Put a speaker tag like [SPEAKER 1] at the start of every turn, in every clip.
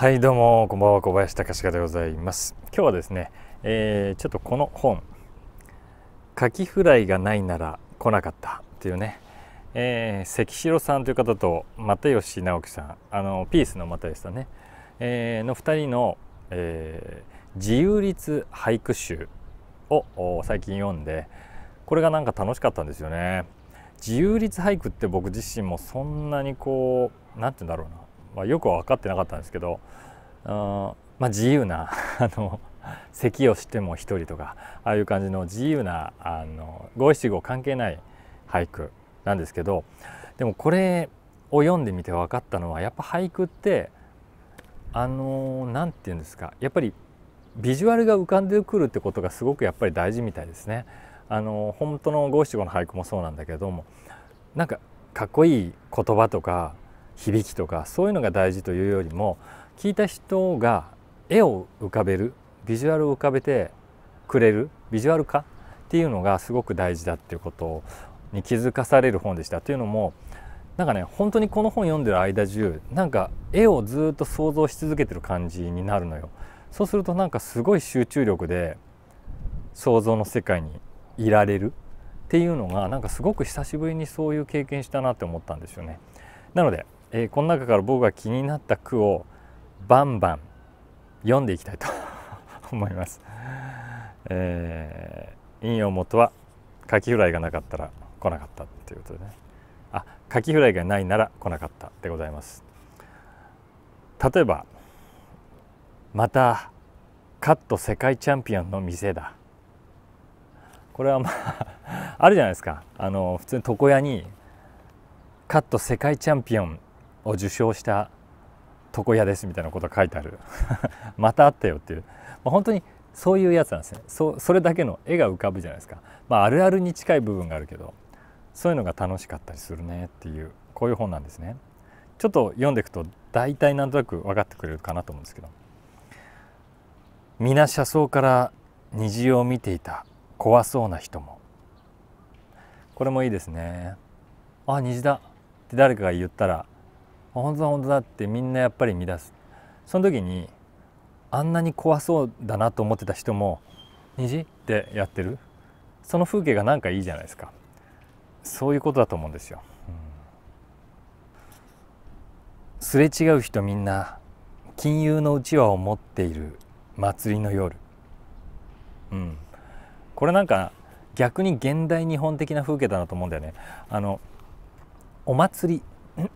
[SPEAKER 1] はいどうもこんばんは小林隆がでございます今日はですね、えー、ちょっとこの本「カキフライがないなら来なかった」っていうね、えー、関城さんという方と又吉直樹さんあのピースの又吉さんね、えー、の2人の、えー、自由律俳句集を最近読んでこれがなんか楽しかったんですよね自由律俳句って僕自身もそんなにこう何て言うんだろうなまよく分かってなかったんですけど、うん、まあ、自由な あの咳をしても1人とかああいう感じの自由なあの五七五関係ない俳句なんですけどでもこれを読んでみて分かったのはやっぱ俳句ってあの何て言うんですかやっぱりビジュアルが浮かんでくるってことがすごくやっぱり大事みたいですね。あの本当の五七五の俳句もそうなんだけどもなんかかっこいい言葉とか響きとかそういうのが大事というよりも聞いた人が絵を浮かべるビジュアルを浮かべてくれるビジュアル化っていうのがすごく大事だっていうことに気づかされる本でしたというのもなんかね本当にこの本読んでる間中なんか絵をずっと想像し続けてる感じになるのよ。そうするとなんかすごい集中力で想像の世界にいられるっていうのがなんかすごく久しぶりにそういう経験したなって思ったんですよね。なのでえー、この中から僕が気になった句をバンバン読んでいきたいと 思います。えー、引用元は「カキフライがなかったら来なかった」ということでね「あカキフライがないなら来なかった」でございます。例えば「またカット世界チャンピオンの店だ」これはまああるじゃないですかあの普通に床屋にカット世界チャンピオンを受賞した床屋ですみたいなこと書いてある またあったよっていう、まあ、本当にそういうやつなんですねそそれだけの絵が浮かぶじゃないですか、まあ、あるあるに近い部分があるけどそういうのが楽しかったりするねっていうこういう本なんですねちょっと読んでいくと大体なんとなく分かってくれるかなと思うんですけど皆車窓から虹を見ていた怖そうな人もこれもいいですねあ虹だって誰かが言ったら本当だ本当だってみんなやっぱり乱すその時にあんなに怖そうだなと思ってた人も虹ってやってるその風景がなんかいいじゃないですかそういうことだと思うんですよ、うん、すれ違う人みんな金融のうちわを持っている祭りの夜うんこれなんか逆に現代日本的な風景だなと思うんだよねあのお祭り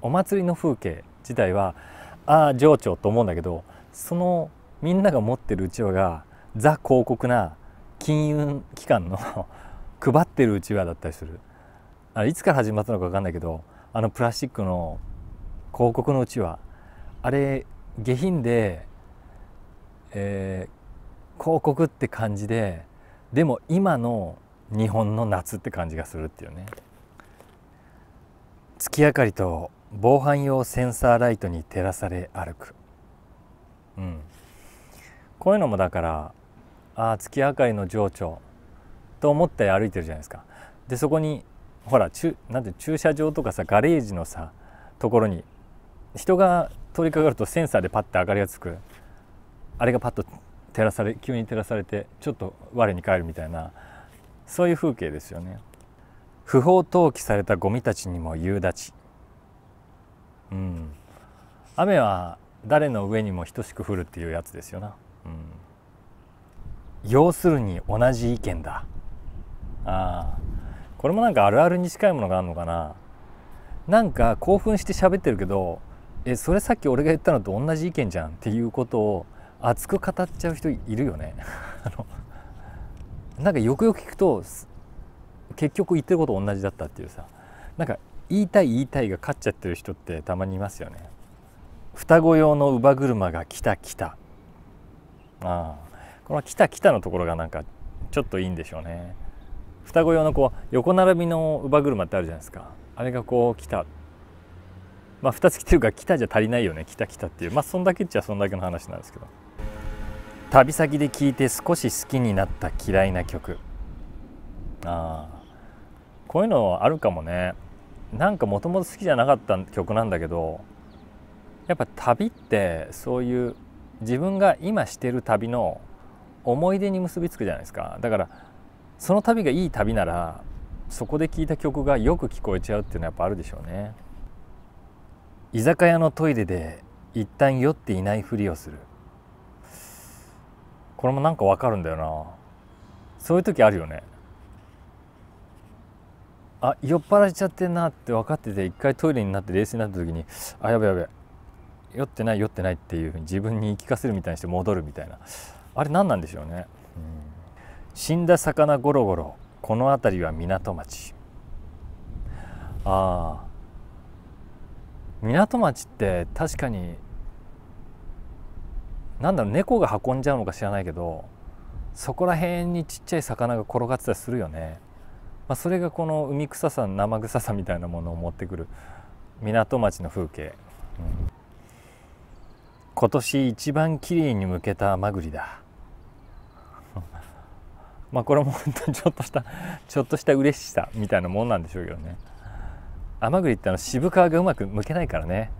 [SPEAKER 1] お祭りの風景自体はああ情緒と思うんだけどそのみんなが持ってるうちわがザ広告な金融機関の 配ってるうちわだったりするあいつから始まったのか分かんないけどあのプラスチックの広告のうちわあれ下品で、えー、広告って感じででも今の日本の夏って感じがするっていうね。月明かりと防犯用センサーライトに照らされ歩く、うん、こういうのもだからああ月明かりの情緒と思って歩いてるじゃないですかでそこにほらちゅなんて駐車場とかさガレージのさところに人が通りかかるとセンサーでパッて明かりがつくあれがパッと照らされ急に照らされてちょっと我に返るみたいなそういう風景ですよね。不法投棄されたゴミたちにも夕立うん、雨は誰の上にも等しく降るっていうやつですよな、うん、要するに同じ意見だあこれもなんかあるあるに近いものがあるのかななんか興奮して喋ってるけどえそれさっき俺が言ったのと同じ意見じゃんっていうことを熱く語っちゃう人いるよね なんかよくよく聞くと結局言ってること同じだったっていうさなんか言いたい言いたいが勝っちゃってる人ってたまにいますよね双子用の乳母車が来た来たああこの「来た来た」のところがなんかちょっといいんでしょうね双子用のこう横並びの乳母車ってあるじゃないですかあれがこう来たまあ2つ来てるから来たじゃ足りないよね来た来たっていうまあそんだけっちゃそんだけの話なんですけど旅先で聴いて少し好きになった嫌いな曲ああこういうのあるかもねなんかもともと好きじゃなかった曲なんだけどやっぱ旅ってそういう自分が今してる旅の思い出に結びつくじゃないですかだからその旅がいい旅ならそこで聴いた曲がよく聞こえちゃうっていうのはやっぱあるでしょうね居酒屋のトイレで一旦酔っていないふりをするこれもなんかわかるんだよなそういう時あるよねあ酔っ払っちゃってんなって分かってて一回トイレになって冷静になった時にあやべやべ酔ってない酔ってないっていうふうに自分に言い聞かせるみたいにして戻るみたいなあれ何なんでしょうね、うん、死んだ魚ゴロゴロこの辺りは港町あ港町って確かになんだろう猫が運んじゃうのか知らないけどそこら辺にちっちゃい魚が転がってたりするよねまあ、それがこの海臭さ生臭さみたいなものを持ってくる港町の風景、うん、今年一番綺麗にむけた甘栗だ まあこれも本当にちょっとしたちょっとした嬉しさみたいなもんなんでしょうけどね甘栗ってあの渋皮がうまく剥けないからね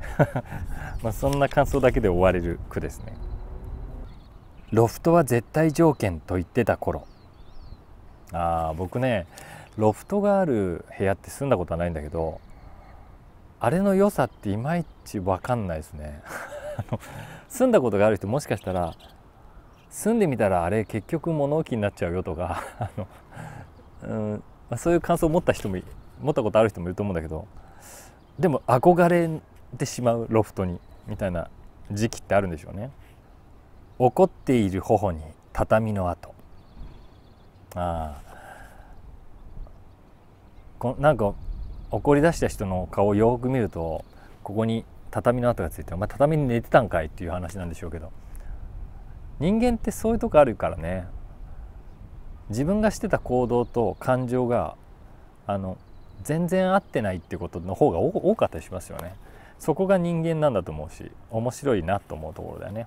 [SPEAKER 1] まあそんな感想だけで終われる句ですねロフトは絶対条件と言ってた頃ああ僕ねロフトがある部屋って住んだことはないんだけどあれの良さっていまいち分かんないですね 住んだことがある人もしかしたら住んでみたらあれ結局物置になっちゃうよとか あの、うんそういう感想を持った人も持ったことある人もいると思うんだけどでも憧れてしまうロフトにみたいな時期ってあるんでしょうね。怒っている頬に畳の跡ああこなんか怒り出した人の顔をよく見るとここに畳の跡がついて、まあ、畳に寝てたんかいっていう話なんでしょうけど人間ってそういうとこあるからね自分がしてた行動と感情があの全然合ってないってことの方が多かったりしますよねそこが人間なんだと思うし面白いなと思うところだよね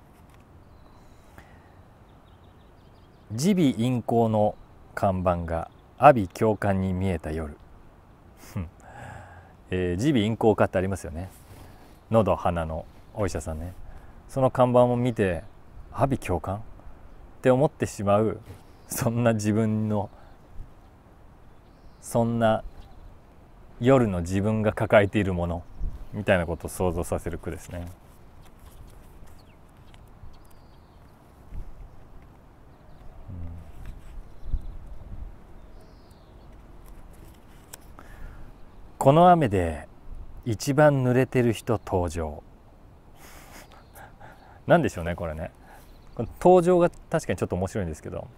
[SPEAKER 1] 耳鼻咽喉の看板が阿鼻教官に見えた夜 えー、耳鼻咽喉科ってありますよね喉鼻のお医者さんねその看板を見て阿鼻共感って思ってしまうそんな自分のそんな夜の自分が抱えているものみたいなことを想像させる句ですね。この雨で一番濡れてる人登場 なんでしょうねこれねこの登場が確かにちょっと面白いんですけど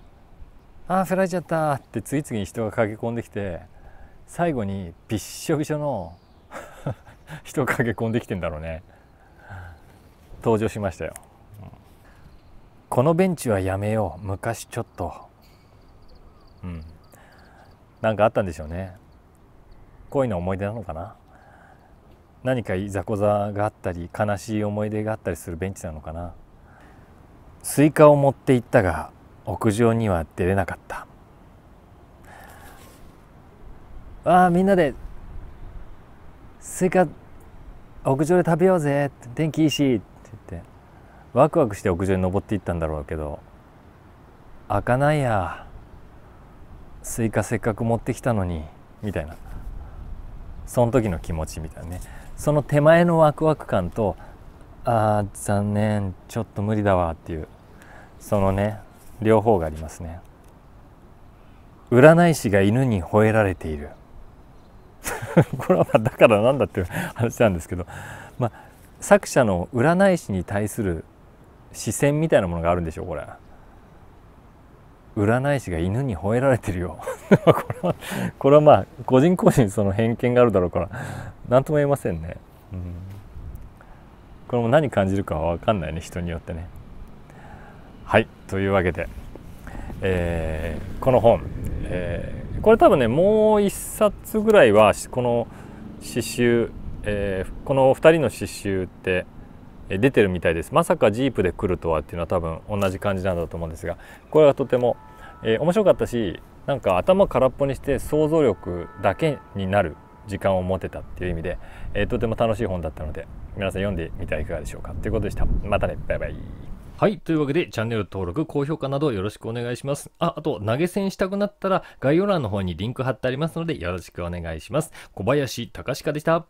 [SPEAKER 1] 「ああ振られちゃった」って次々に人が駆け込んできて最後にびっしょびしょの 人が駆け込んできてんだろうね登場しましたよ、うん、このベンチはやめよう昔ちょっとうんなんかあったんでしょうね恋の思い出なのかな何かいざこざがあったり悲しい思い出があったりするベンチなのかなスイカを持って行ったが屋上には出れなかったああみんなでスイカ屋上で食べようぜ天気いいしって言ってワクワクして屋上に登っていったんだろうけど開かないやスイカせっかく持ってきたのにみたいなその時の気持ちみたいなねその手前のワクワク感とあー残念ちょっと無理だわっていうそのね両方がありますね占い師が犬に吠えられている これはだからなんだっていう話なんですけど、まあ、作者の占い師に対する視線みたいなものがあるんでしょうこれ。占い師が犬に吠えられてるよ これはこれはまあ個人個人その偏見があるだろうから何とも言えませんね、うん、これも何感じるかは分かんないね人によってねはいというわけで、えー、この本、えー、これ多分ねもう一冊ぐらいはこの詩集、えー、この2人の詩集って出てるみたいですまさかジープで来るとはっていうのは多分同じ感じなんだと思うんですがこれはとても、えー、面白かったしなんか頭空っぽにして想像力だけになる時間を持てたっていう意味で、えー、とても楽しい本だったので皆さん読んでみてはいかがでしょうかということでしたまたねバイバイはい。というわけで、チャンネル登録、高評価などよろしくお願いします。あ、あと、投げ銭したくなったら、概要欄の方にリンク貼ってありますので、よろしくお願いします。小林隆でした。